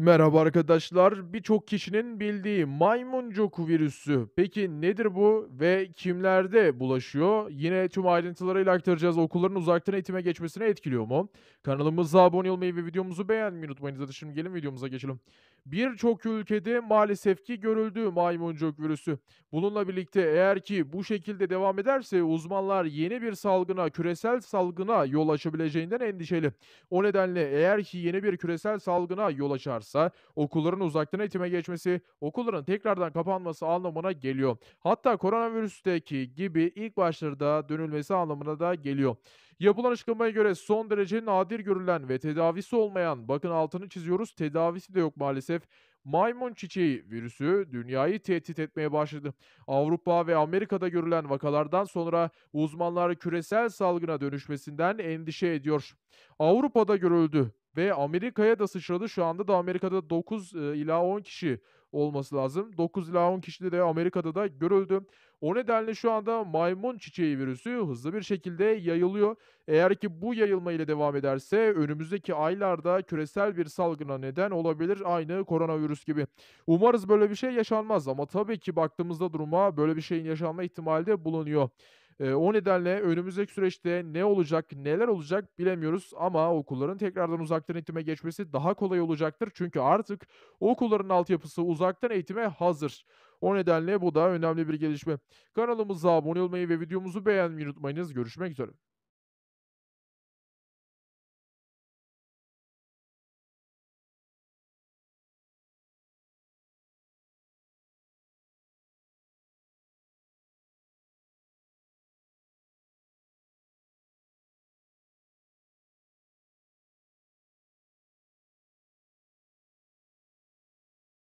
Merhaba arkadaşlar. Birçok kişinin bildiği maymuncuk virüsü. Peki nedir bu ve kimlerde bulaşıyor? Yine tüm ayrıntılarıyla aktaracağız. Okulların uzaktan eğitime geçmesine etkiliyor mu? Kanalımıza abone olmayı ve videomuzu beğenmeyi unutmayınız. Hadi şimdi gelin videomuza geçelim birçok ülkede maalesef ki görüldü maymuncuk virüsü. Bununla birlikte eğer ki bu şekilde devam ederse uzmanlar yeni bir salgına, küresel salgına yol açabileceğinden endişeli. O nedenle eğer ki yeni bir küresel salgına yol açarsa okulların uzaktan eğitime geçmesi, okulların tekrardan kapanması anlamına geliyor. Hatta koronavirüsteki gibi ilk başlarda dönülmesi anlamına da geliyor. Yapılan açıklamaya göre son derece nadir görülen ve tedavisi olmayan, bakın altını çiziyoruz tedavisi de yok maalesef maalesef maymun çiçeği virüsü dünyayı tehdit etmeye başladı. Avrupa ve Amerika'da görülen vakalardan sonra uzmanlar küresel salgına dönüşmesinden endişe ediyor. Avrupa'da görüldü ve Amerika'ya da sıçradı. Şu anda da Amerika'da 9 e, ila 10 kişi olması lazım. 9 ila 10 kişide de Amerika'da da görüldü. O nedenle şu anda maymun çiçeği virüsü hızlı bir şekilde yayılıyor. Eğer ki bu yayılma ile devam ederse önümüzdeki aylarda küresel bir salgına neden olabilir aynı koronavirüs gibi. Umarız böyle bir şey yaşanmaz ama tabii ki baktığımızda duruma böyle bir şeyin yaşanma ihtimali de bulunuyor. E, o nedenle önümüzdeki süreçte ne olacak, neler olacak bilemiyoruz ama okulların tekrardan uzaktan eğitime geçmesi daha kolay olacaktır. Çünkü artık okulların altyapısı uzaktan eğitime hazır. O nedenle bu da önemli bir gelişme. Kanalımıza abone olmayı ve videomuzu beğenmeyi unutmayınız. Görüşmek üzere.